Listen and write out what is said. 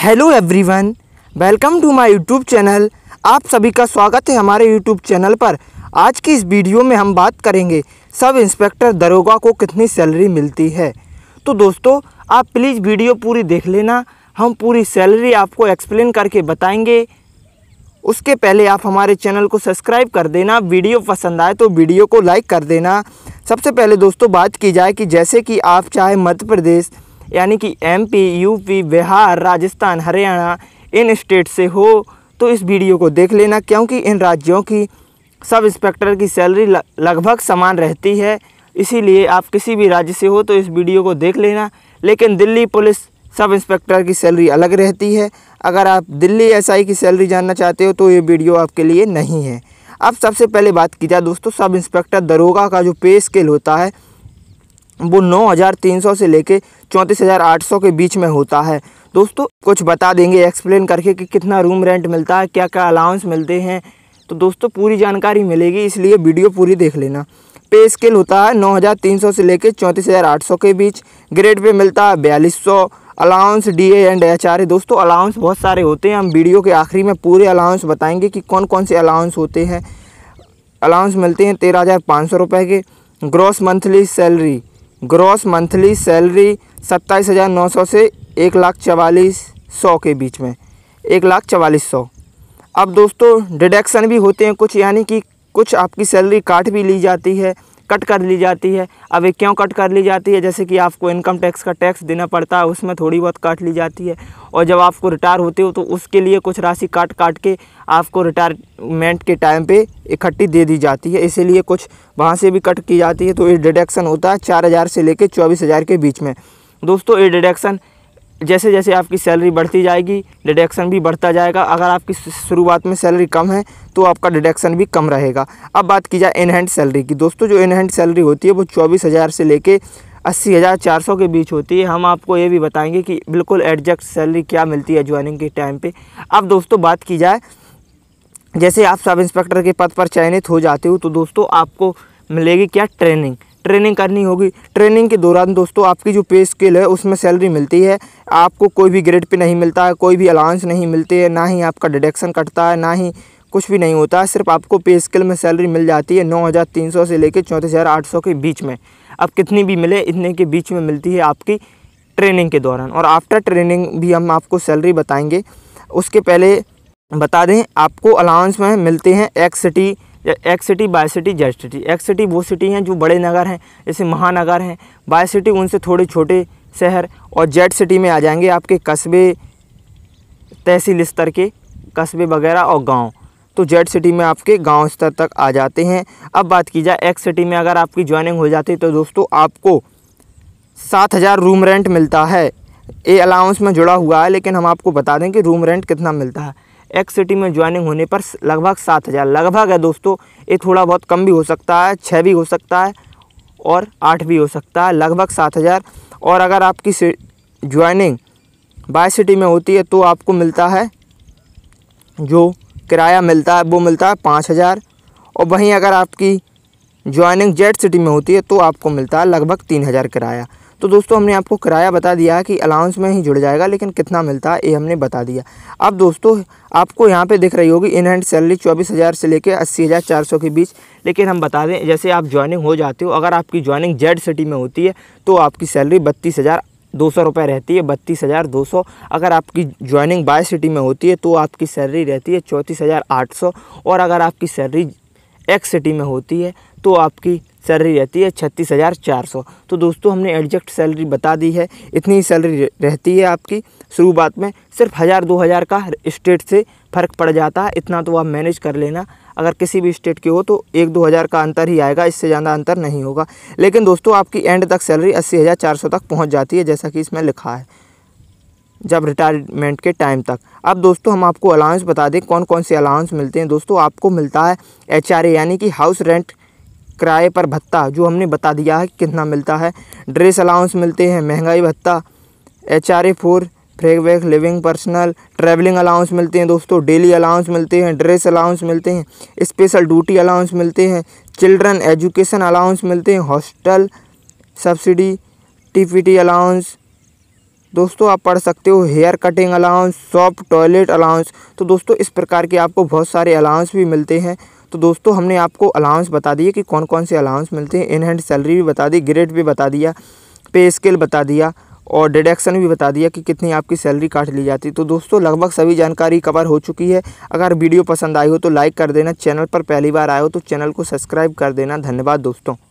hello everyone welcome to my YouTube channel आप सभी का स्वागत है हमारे यूट्यूब चैनल पर आज की इस वीडियो में हम बात करेंगे सब इंस्पेक्टर दरोगा को कितनी सैलरी मिलती है तो दोस्तों आप प्लीज़ वीडियो पूरी देख लेना हम पूरी सैलरी आपको एक्सप्लेन करके बताएंगे उसके पहले आप हमारे चैनल को सब्सक्राइब कर देना वीडियो पसंद आए तो वीडियो को लाइक कर देना सबसे पहले दोस्तों बात की जाए कि जैसे कि आप चाहे मध्य प्रदेश यानी कि एमपी, यूपी, बिहार राजस्थान हरियाणा इन स्टेट से हो तो इस वीडियो को देख लेना क्योंकि इन राज्यों की सब इंस्पेक्टर की सैलरी लगभग समान रहती है इसीलिए आप किसी भी राज्य से हो तो इस वीडियो को देख लेना लेकिन दिल्ली पुलिस सब इंस्पेक्टर की सैलरी अलग रहती है अगर आप दिल्ली एसआई की सैलरी जानना चाहते हो तो ये वीडियो आपके लिए नहीं है अब सबसे पहले बात की जाए दोस्तों सब इंस्पेक्टर दरोगा का जो पे स्केल होता है वो 9,300 से लेके सौ के बीच में होता है दोस्तों कुछ बता देंगे एक्सप्लेन करके कि कितना रूम रेंट मिलता है क्या क्या अलाउंस मिलते हैं तो दोस्तों पूरी जानकारी मिलेगी इसलिए वीडियो पूरी देख लेना पे स्केल होता है 9,300 से आठ सौ के बीच ग्रेड पे मिलता है बयालीस सौ allowance D and H R दोस्तों अलाउंस बहुत सारे होते हैं हम वीडियो के आखिरी में पूरे अलाउंस बताएंगे कि कौन कौन से अलाउंस होते हैं अलाउंस मिलते हैं तेरह हज़ार पाँच सौ रुपये के gross monthly salary gross monthly salary सत्ताईस हज़ार नौ सौ से एक लाख चवालीस सौ के बीच में एक लाख चवालीस सौ अब दोस्तों डिडक्शन भी होते हैं कुछ यानी कि कुछ आपकी सैलरी काट भी ली जाती है कट कर ली जाती है अब ये क्यों कट कर ली जाती है जैसे कि आपको इनकम टैक्स का टैक्स देना पड़ता है उसमें थोड़ी बहुत काट ली जाती है और जब आपको रिटायर होते हो तो उसके लिए कुछ राशि काट काट के आपको रिटायरमेंट के टाइम पे इकट्ठी दे दी जाती है इसीलिए कुछ वहाँ से भी कट की जाती है तो ये डिडक्शन होता है चार हज़ार से लेकर चौबीस हज़ार के बीच में दोस्तों ये डिडक्शन जैसे जैसे आपकी सैलरी बढ़ती जाएगी डिडक्शन भी बढ़ता जाएगा अगर आपकी शुरुआत में सैलरी कम है तो आपका डिडक्शन भी कम रहेगा अब बात की जाए इनहैंड सैलरी की दोस्तों जो इनहैंड सैलरी होती है वो चौबीस हज़ार से लेके अस्सी हज़ार चार सौ के बीच होती है हम आपको ये भी बताएंगे कि बिल्कुल एडजस्ट सैलरी क्या मिलती है ज्वाइनिंग के टाइम पे अब दोस्तों बात की जाए जैसे आप सब इंस्पेक्टर के पद पर चयनित हो जाते हो तो दोस्तों आपको मिलेगी क्या ट्रेनिंग ट्रेनिंग करनी होगी ट्रेनिंग के दौरान दोस्तों आपकी जो पे स्केल है उसमें सैलरी मिलती है आपको कोई भी ग्रेड पे नहीं मिलता है कोई भी अलाउंस नहीं मिलते हैं ना ही आपका डिडक्शन कटता है ना ही कुछ भी नहीं होता है सिर्फ आपको पे स्केल में सैलरी मिल जाती है नौ हज़ार तीन सौ से लेकर चौंतीस हज़ार आठ सौ के बीच में अब कितनी भी मिले इतने के बीच में मिलती है आपकी ट्रेनिंग के दौरान और आफ्टर ट्रेनिंग भी हम आपको सैलरी बताएंगे उसके पहले बता दें आपको अलाउंस में मिलते हैं एक्स सिटी एक city Y city Z city एक सिटी वो सिटी हैं जो बड़े नगर हैं जैसे महानगर हैं बाय सिटी उनसे थोड़े छोटे शहर और जेड सिटी में आ जाएंगे आपके कस्बे तहसील स्तर के कस्बे वगैरह और गांव तो जेड सिटी में आपके गांव स्तर तक आ जाते हैं अब बात की जाए एक्स सिटी में अगर आपकी ज्वाइनिंग हो जाती है तो दोस्तों आपको सात हज़ार रूम रेंट मिलता है ए अलाउंस में जुड़ा हुआ है लेकिन हम आपको बता दें कि रूम रेंट कितना मिलता है एक्स सिटी में ज्वाइनिंग होने पर लगभग सात हज़ार लगभग है दोस्तों ये थोड़ा बहुत कम भी हो सकता है छः भी हो सकता है और आठ भी हो सकता है लगभग सात हज़ार और अगर आपकी ज्वाइनिंग बाई सिटी में होती है तो आपको मिलता है जो किराया मिलता है वो मिलता है पाँच हज़ार और वहीं अगर आपकी ज्वाइनिंग जेड सिटी में होती है तो आपको मिलता है लगभग तीन हज़ार किराया तो दोस्तों हमने आपको किराया बता दिया कि अलाउंस में ही जुड़ जाएगा लेकिन कितना मिलता है ये हमने बता दिया अब दोस्तों आपको यहाँ पे दिख रही होगी इन हैंड सैलरी चौबीस हज़ार से लेकर अस्सी हज़ार चार सौ के बीच लेकिन हम बता दें जैसे आप ज्वाइनिंग हो जाते हो अगर आपकी ज्वाइनिंग जेड सिटी में होती है तो आपकी सैलरी बत्तीस हज़ार दो सौ रुपये रहती है बत्तीस हज़ार दो सौ अगर आपकी ज्वाइनिंग बाय सिटी में होती है तो आपकी सैलरी रहती है चौंतीस हज़ार आठ सौ और अगर आपकी सैलरी एक्स सिटी में होती है तो आपकी सैलरी रहती है छत्तीस हज़ार चार सौ तो दोस्तों हमने एडजेक्ट सैलरी बता दी है इतनी सैलरी रहती है आपकी शुरुआत में सिर्फ हज़ार दो हज़ार का स्टेट से फ़र्क पड़ जाता है इतना तो आप मैनेज कर लेना अगर किसी भी स्टेट के हो तो एक दो हज़ार का अंतर ही आएगा इससे ज़्यादा अंतर नहीं होगा लेकिन दोस्तों आपकी एंड तक सैलरी अस्सी हज़ार चार सौ तक पहुँच जाती है जैसा कि इसमें लिखा है जब रिटायरमेंट के टाइम तक अब दोस्तों हम आपको अलाउंस बता दें कौन कौन से अलाउंस मिलते हैं दोस्तों आपको मिलता है एच यानी कि हाउस रेंट किराए पर भत्ता जो हमने बता दिया है कितना मिलता है ड्रेस अलाउंस मिलते हैं महंगाई भत्ता एच आर ए फोर फ्रेगवेक लिविंग पर्सनल ट्रैवलिंग अलाउंस मिलते हैं दोस्तों डेली अलाउंस मिलते हैं ड्रेस अलाउंस मिलते हैं स्पेशल ड्यूटी अलाउंस मिलते हैं चिल्ड्रन एजुकेशन अलाउंस मिलते हैं हॉस्टल सब्सिडी टी अलाउंस दोस्तों आप पढ़ सकते हो hair cutting allowance shop toilet allowance तो दोस्तों इस प्रकार के आपको बहुत सारे अलाउंस भी मिलते हैं तो दोस्तों हमने आपको अलाउंस बता दिए कि कौन कौन से अलाउंस मिलते हैं इन हैंड सैलरी भी बता दी ग्रेड भी बता दिया पे स्केल बता दिया और डिडक्शन भी बता दिया कि कितनी आपकी सैलरी काट ली जाती तो दोस्तों लगभग सभी जानकारी कवर हो चुकी है अगर वीडियो पसंद आई हो तो लाइक कर देना चैनल पर पहली बार आए हो तो चैनल को सब्सक्राइब कर देना धन्यवाद दोस्तों